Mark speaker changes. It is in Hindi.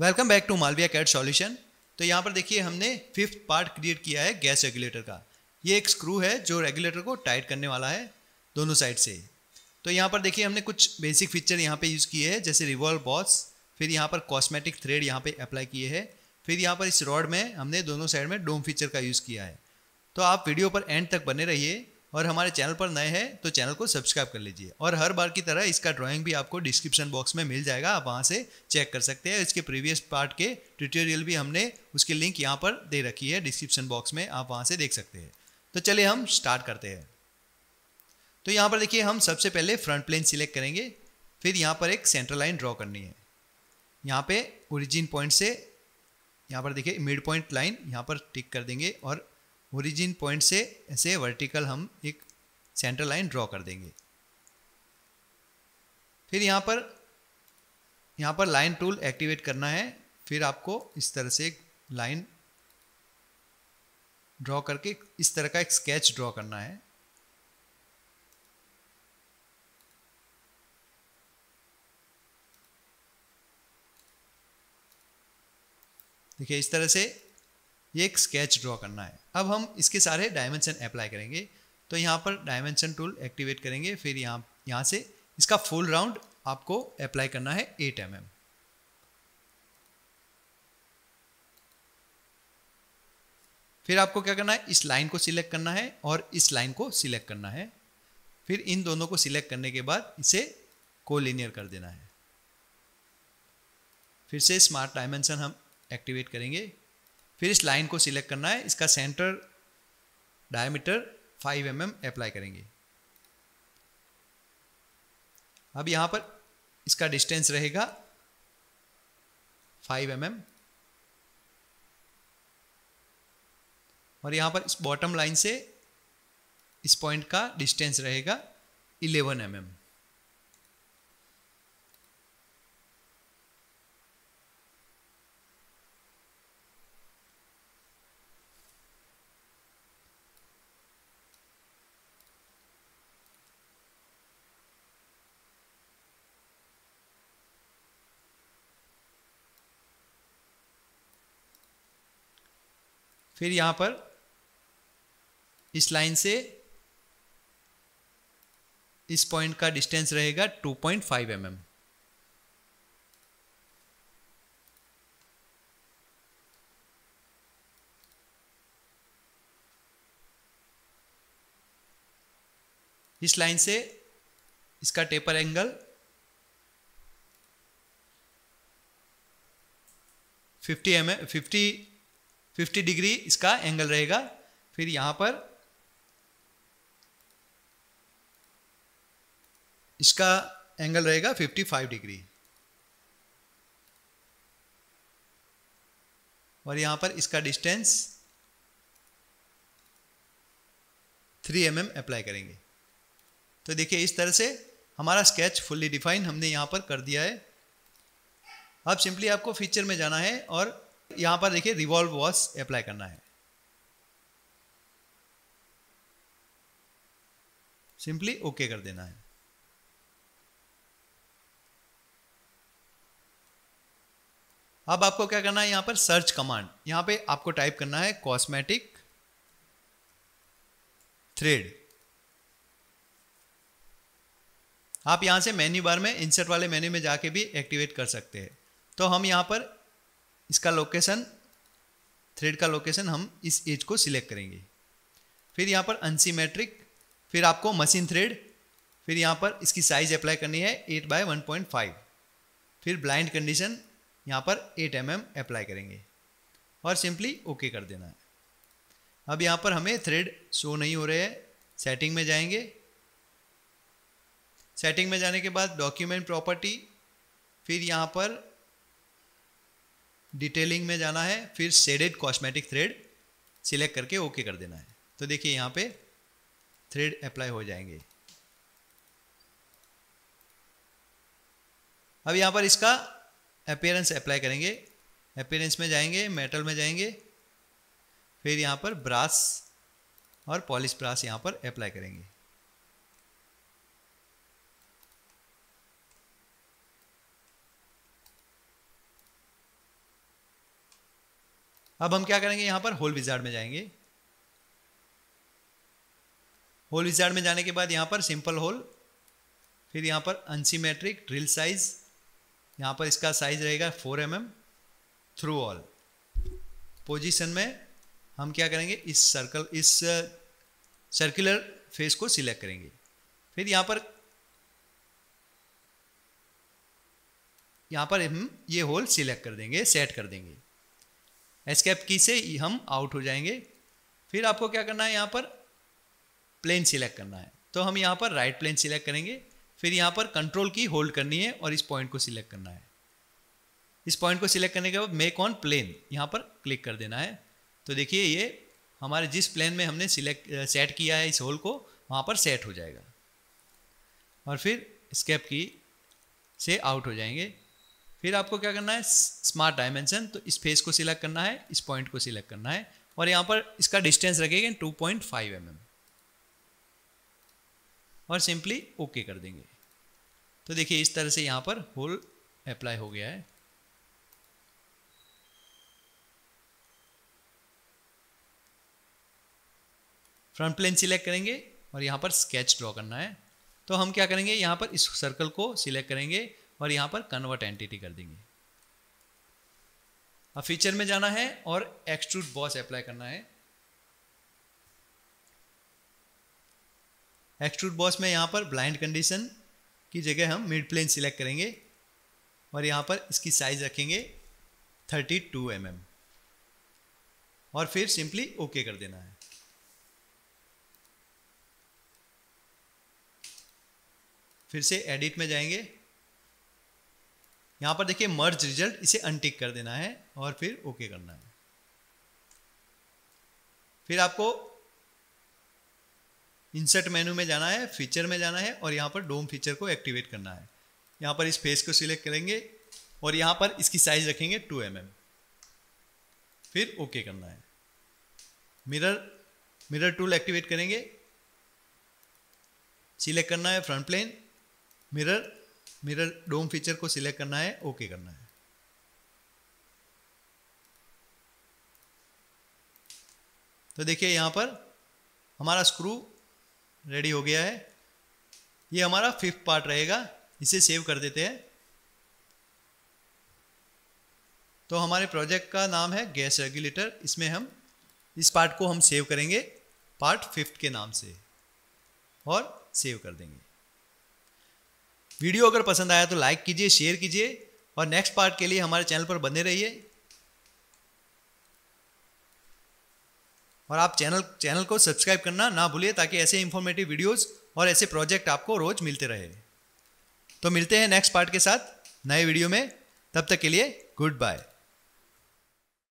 Speaker 1: Welcome back to Malviya CAD solution तो यहाँ पर देखिए हमने फिफ्थ पार्ट क्रिएट किया है गैस रेगुलेटर का ये एक स्क्रू है जो रेगुलेटर को टाइट करने वाला है दोनों साइड से तो यहाँ पर देखिए हमने कुछ बेसिक फीचर यहाँ पे यूज़ किए हैं जैसे रिवॉल्व बॉस फिर यहाँ पर कॉस्मेटिक थ्रेड यहाँ पे अप्लाई किए हैं फिर यहाँ पर इस रॉड में हमने दोनों साइड में डोम फीचर का यूज़ किया है तो आप वीडियो पर एंड तक बने रहिए और हमारे चैनल पर नए हैं तो चैनल को सब्सक्राइब कर लीजिए और हर बार की तरह इसका ड्राइंग भी आपको डिस्क्रिप्शन बॉक्स में मिल जाएगा आप वहाँ से चेक कर सकते हैं इसके प्रीवियस पार्ट के ट्यूटोरियल भी हमने उसकी लिंक यहाँ पर दे रखी है डिस्क्रिप्शन बॉक्स में आप वहाँ से देख सकते हैं तो चलिए हम स्टार्ट करते हैं तो यहाँ पर देखिए हम सबसे पहले फ्रंट प्लेन सिलेक्ट करेंगे फिर यहाँ पर एक सेंट्रल लाइन ड्रॉ करनी है यहाँ पर ओरिजिन पॉइंट से यहाँ पर देखिए मिड पॉइंट लाइन यहाँ पर टिक कर देंगे और ओरिजिन पॉइंट से ऐसे वर्टिकल हम एक सेंटर लाइन ड्रॉ कर देंगे फिर यहाँ पर यहाँ पर लाइन टूल एक्टिवेट करना है फिर आपको इस तरह से एक लाइन ड्रॉ करके इस तरह का एक स्केच ड्रॉ करना है देखिए इस तरह से ये एक स्केच ड्रॉ करना है अब हम इसके सारे डायमेंशन अप्लाई करेंगे तो यहाँ पर डायमेंशन टूल एक्टिवेट करेंगे फिर यहाँ यहाँ से इसका फुल राउंड आपको अप्लाई करना है एट एम mm. फिर आपको क्या करना है इस लाइन को सिलेक्ट करना है और इस लाइन को सिलेक्ट करना है फिर इन दोनों को सिलेक्ट करने के बाद इसे कोलिनियर कर देना है फिर से स्मार्ट डायमेंशन हम एक्टिवेट करेंगे फिर इस लाइन को सिलेक्ट करना है इसका centre diameter 5 M mm apply करेंगे अब यहाँ पर इसका डिस्टेंस रहेगा 5 एम mm और यहाँ पर इस बॉटम लाइन से इस पॉइंट का डिस्टेंस रहेगा 11 एम mm. फिर यहां पर इस लाइन से इस पॉइंट का डिस्टेंस रहेगा 2.5 पॉइंट mm. इस लाइन से इसका taper angle 50 M mm, 50 50 degree इसका एंगल रहेगा फिर यहां पर इसका एंगल रहेगा 55 डिग्री और यहां पर इसका डिस्टेंस 3 एम mm अप्लाई करेंगे तो देखिए इस तरह से हमारा स्केच फुल्ली डिफाइन हमने यहां पर कर दिया है अब सिंपली आपको फीचर में जाना है और यहां पर देखिए रिवॉल्व वॉस अप्लाई करना है सिंपली ओके कर देना है अब आपको क्या करना है यहां पर सर्च कमांड यहां पे आपको टाइप करना है कॉस्मेटिक थ्रेड आप यहां से मेन्यू बार में इंसर्ट वाले मेन्यू में जाके भी एक्टिवेट कर सकते हैं तो हम यहां पर इसका लोकेशन थ्रेड का लोकेशन हम इस एज को सिलेक्ट करेंगे फिर यहाँ पर अनसीमेट्रिक फिर आपको मशीन थ्रेड फिर यहाँ पर इसकी साइज अप्लाई करनी है eight by one point five फिर ब्लाइंड कंडीशन यहाँ पर एट एम एम अप्लाई करेंगे और सिंपली ओके कर देना है अब यहाँ पर हमें थ्रेड शो नहीं हो रहे हैं सेटिंग में जाएंगे सेटिंग में जाने के बाद डॉक्यूमेंट प्रॉपर्टी फिर यहाँ पर डिटेलिंग में जाना है फिर सेडेड कॉस्मेटिक थ्रेड सिलेक्ट करके ओके कर देना है तो देखिए यहाँ पे थ्रेड अप्लाई हो जाएंगे अब यहाँ पर इसका अपेयरेंस अप्लाई करेंगे अपेयरेंस में जाएंगे मेटल में जाएंगे फिर यहाँ पर ब्रास और पॉलिश ब्रास यहाँ पर अप्लाई करेंगे अब हम क्या करेंगे यहां पर होल विजार्ड में जाएंगे होल विजार्ड में जाने के बाद यहां पर सिंपल होल फिर यहां पर अनसीमेट्रिक ड्रिल साइज यहां पर इसका साइज रहेगा four M M through all position में हम क्या करेंगे इस सर्कल इस सर्कुलर uh, फेस को सिलेक्ट करेंगे फिर यहां पर यहां पर हम ये होल सिलेक्ट कर देंगे सेट कर देंगे एस्केप की से हम आउट हो जाएंगे फिर आपको क्या करना है यहाँ पर प्लेन सिलेक्ट करना है तो हम यहाँ पर राइट प्लेन सिलेक्ट करेंगे फिर यहाँ पर कंट्रोल की होल्ड करनी है और इस पॉइंट को सिलेक्ट करना है इस पॉइंट को सिलेक्ट करने के बाद मेक ऑन प्लेन यहाँ पर क्लिक कर देना है तो देखिए ये हमारे जिस प्लेन में हमने सिलेक्ट सेट किया है इस होल को वहाँ पर सेट हो जाएगा और फिर स्केप की से आउट हो जाएंगे फिर आपको क्या करना है स्मार्ट डायमेंशन तो इस फेस को सिलेक्ट करना है इस पॉइंट को सिलेक्ट करना है और यहाँ पर इसका डिस्टेंस रखेंगे टू पॉइंट फाइव एम और सिंपली ओके कर देंगे तो देखिए इस तरह से यहाँ पर होल अप्लाई हो गया है फ्रंट प्लेन सिलेक्ट करेंगे और यहाँ पर स्केच ड्रॉ करना है तो हम क्या करेंगे यहाँ पर इस सर्कल को सिलेक्ट करेंगे और यहां पर कन्वर्ट एंटिटी कर देंगे अब फीचर में जाना है और एक्सट्रूड बॉस अप्लाई करना है एक्सट्रूड बॉस में यहां पर ब्लाइंड कंडीशन की जगह हम मिड प्लेन सिलेक्ट करेंगे और यहां पर इसकी साइज रखेंगे 32 टू mm और फिर सिंपली ओके okay कर देना है फिर से एडिट में जाएंगे यहाँ पर देखिए मर्ज रिजल्ट इसे अनटिक कर देना है और फिर ओके करना है फिर आपको इंसर्ट मेनू में जाना है फीचर में जाना है और यहाँ पर डोम फीचर को एक्टिवेट करना है यहाँ पर इस फेस को सिलेक्ट करेंगे और यहाँ पर इसकी साइज रखेंगे टू एम mm. फिर ओके okay करना है मिरर मिरर टूल एक्टिवेट करेंगे सिलेक्ट करना है front plane mirror mirror dome feature को सिलेक्ट करना है ओके करना है तो देखिए यहाँ पर हमारा स्क्रू रेडी हो गया है ये हमारा फिफ्थ पार्ट रहेगा इसे सेव कर देते हैं तो हमारे प्रोजेक्ट का नाम है गैस रेगुलेटर इसमें हम इस पार्ट को हम सेव करेंगे पार्ट फिफ्थ के नाम से और सेव कर देंगे वीडियो अगर पसंद आया तो लाइक कीजिए शेयर कीजिए और नेक्स्ट पार्ट के लिए हमारे चैनल पर बने रहिए और आप चैनल चैनल को सब्सक्राइब करना ना भूलिए ताकि ऐसे इंफॉर्मेटिव वीडियोस और ऐसे प्रोजेक्ट आपको रोज मिलते रहे तो मिलते हैं नेक्स्ट पार्ट के साथ नए वीडियो में तब तक के लिए गुड बाय